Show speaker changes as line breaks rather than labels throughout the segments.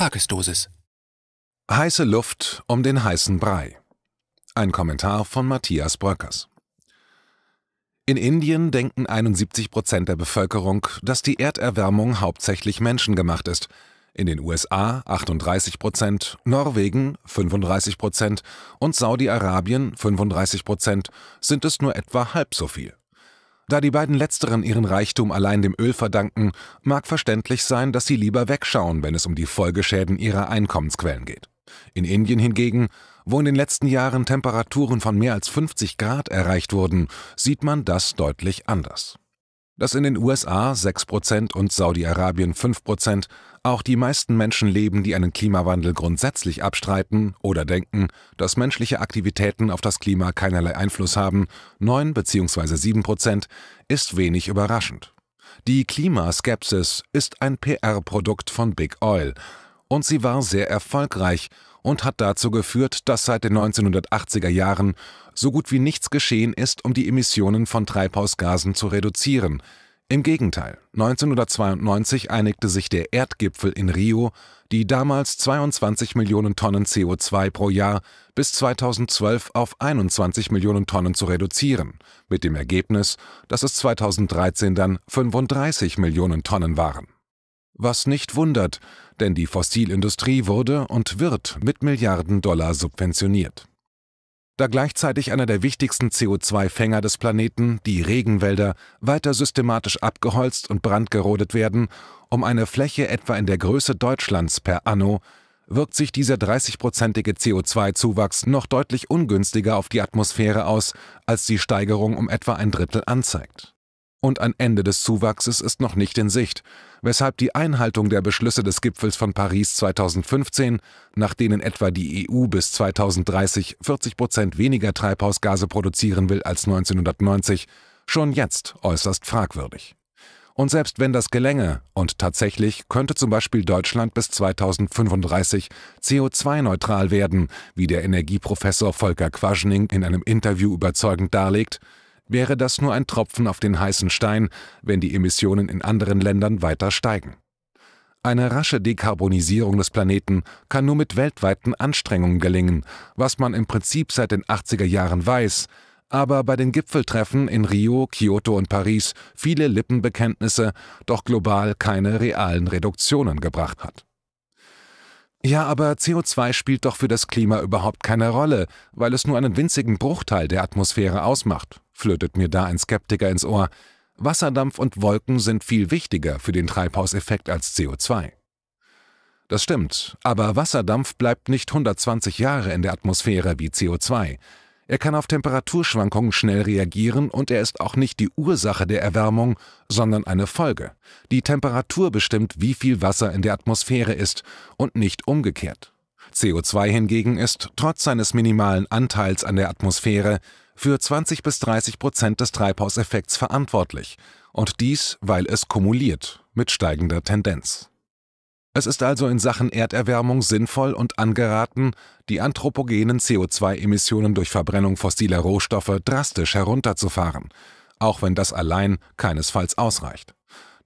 Tagesdosis. Heiße Luft um den heißen Brei. Ein Kommentar von Matthias Bröckers. In Indien denken 71 Prozent der Bevölkerung, dass die Erderwärmung hauptsächlich menschengemacht ist. In den USA 38 Prozent, Norwegen 35 Prozent und Saudi-Arabien 35 Prozent sind es nur etwa halb so viel. Da die beiden Letzteren ihren Reichtum allein dem Öl verdanken, mag verständlich sein, dass sie lieber wegschauen, wenn es um die Folgeschäden ihrer Einkommensquellen geht. In Indien hingegen, wo in den letzten Jahren Temperaturen von mehr als 50 Grad erreicht wurden, sieht man das deutlich anders dass in den USA 6% und Saudi-Arabien 5% auch die meisten Menschen leben, die einen Klimawandel grundsätzlich abstreiten oder denken, dass menschliche Aktivitäten auf das Klima keinerlei Einfluss haben, 9 bzw. 7%, ist wenig überraschend. Die Klimaskepsis ist ein PR-Produkt von Big Oil und sie war sehr erfolgreich und hat dazu geführt, dass seit den 1980er Jahren so gut wie nichts geschehen ist, um die Emissionen von Treibhausgasen zu reduzieren. Im Gegenteil, 1992 einigte sich der Erdgipfel in Rio, die damals 22 Millionen Tonnen CO2 pro Jahr bis 2012 auf 21 Millionen Tonnen zu reduzieren, mit dem Ergebnis, dass es 2013 dann 35 Millionen Tonnen waren. Was nicht wundert, denn die Fossilindustrie wurde und wird mit Milliarden Dollar subventioniert. Da gleichzeitig einer der wichtigsten CO2-Fänger des Planeten, die Regenwälder, weiter systematisch abgeholzt und brandgerodet werden, um eine Fläche etwa in der Größe Deutschlands per Anno, wirkt sich dieser 30-prozentige CO2-Zuwachs noch deutlich ungünstiger auf die Atmosphäre aus, als die Steigerung um etwa ein Drittel anzeigt und ein Ende des Zuwachses ist noch nicht in Sicht, weshalb die Einhaltung der Beschlüsse des Gipfels von Paris 2015, nach denen etwa die EU bis 2030 40 Prozent weniger Treibhausgase produzieren will als 1990, schon jetzt äußerst fragwürdig. Und selbst wenn das gelänge, und tatsächlich könnte zum Beispiel Deutschland bis 2035 CO2-neutral werden, wie der Energieprofessor Volker Quaschning in einem Interview überzeugend darlegt, wäre das nur ein Tropfen auf den heißen Stein, wenn die Emissionen in anderen Ländern weiter steigen. Eine rasche Dekarbonisierung des Planeten kann nur mit weltweiten Anstrengungen gelingen, was man im Prinzip seit den 80er Jahren weiß, aber bei den Gipfeltreffen in Rio, Kyoto und Paris viele Lippenbekenntnisse, doch global keine realen Reduktionen gebracht hat. Ja, aber CO2 spielt doch für das Klima überhaupt keine Rolle, weil es nur einen winzigen Bruchteil der Atmosphäre ausmacht flötet mir da ein Skeptiker ins Ohr, Wasserdampf und Wolken sind viel wichtiger für den Treibhauseffekt als CO2. Das stimmt, aber Wasserdampf bleibt nicht 120 Jahre in der Atmosphäre wie CO2. Er kann auf Temperaturschwankungen schnell reagieren und er ist auch nicht die Ursache der Erwärmung, sondern eine Folge. Die Temperatur bestimmt, wie viel Wasser in der Atmosphäre ist und nicht umgekehrt. CO2 hingegen ist, trotz seines minimalen Anteils an der Atmosphäre, für 20 bis 30 Prozent des Treibhauseffekts verantwortlich, und dies, weil es kumuliert mit steigender Tendenz. Es ist also in Sachen Erderwärmung sinnvoll und angeraten, die anthropogenen CO2-Emissionen durch Verbrennung fossiler Rohstoffe drastisch herunterzufahren, auch wenn das allein keinesfalls ausreicht.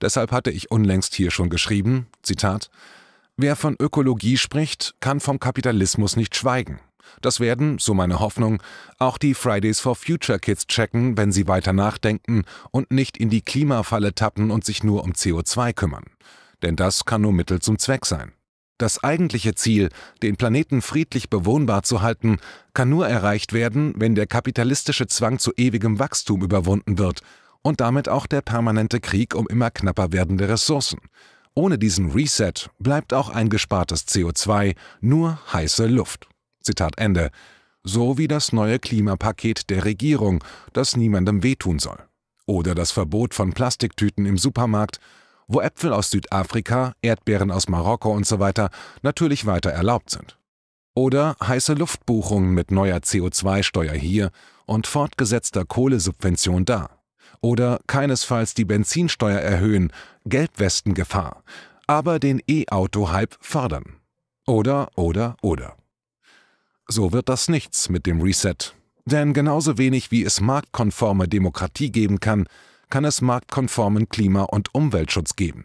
Deshalb hatte ich unlängst hier schon geschrieben, Zitat, Wer von Ökologie spricht, kann vom Kapitalismus nicht schweigen. Das werden, so meine Hoffnung, auch die Fridays for Future Kids checken, wenn sie weiter nachdenken und nicht in die Klimafalle tappen und sich nur um CO2 kümmern. Denn das kann nur Mittel zum Zweck sein. Das eigentliche Ziel, den Planeten friedlich bewohnbar zu halten, kann nur erreicht werden, wenn der kapitalistische Zwang zu ewigem Wachstum überwunden wird und damit auch der permanente Krieg um immer knapper werdende Ressourcen. Ohne diesen Reset bleibt auch eingespartes CO2 nur heiße Luft. Zitat Ende. So wie das neue Klimapaket der Regierung, das niemandem wehtun soll. Oder das Verbot von Plastiktüten im Supermarkt, wo Äpfel aus Südafrika, Erdbeeren aus Marokko usw. So weiter natürlich weiter erlaubt sind. Oder heiße Luftbuchungen mit neuer CO2-Steuer hier und fortgesetzter Kohlesubvention da. Oder keinesfalls die Benzinsteuer erhöhen, Gelbwestengefahr, aber den E-Auto-Hype fördern. Oder, oder, oder. So wird das nichts mit dem Reset. Denn genauso wenig wie es marktkonforme Demokratie geben kann, kann es marktkonformen Klima- und Umweltschutz geben.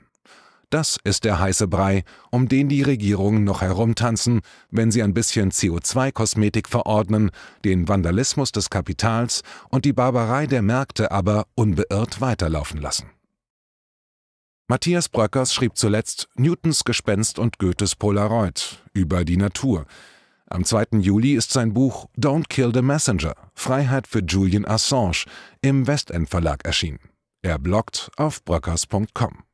Das ist der heiße Brei, um den die Regierungen noch herumtanzen, wenn sie ein bisschen CO2-Kosmetik verordnen, den Vandalismus des Kapitals und die Barbarei der Märkte aber unbeirrt weiterlaufen lassen. Matthias Bröckers schrieb zuletzt Newtons Gespenst und Goethes Polaroid über die Natur, am 2. Juli ist sein Buch Don't Kill the Messenger – Freiheit für Julian Assange im Westend Verlag erschienen. Er bloggt auf brockers.com.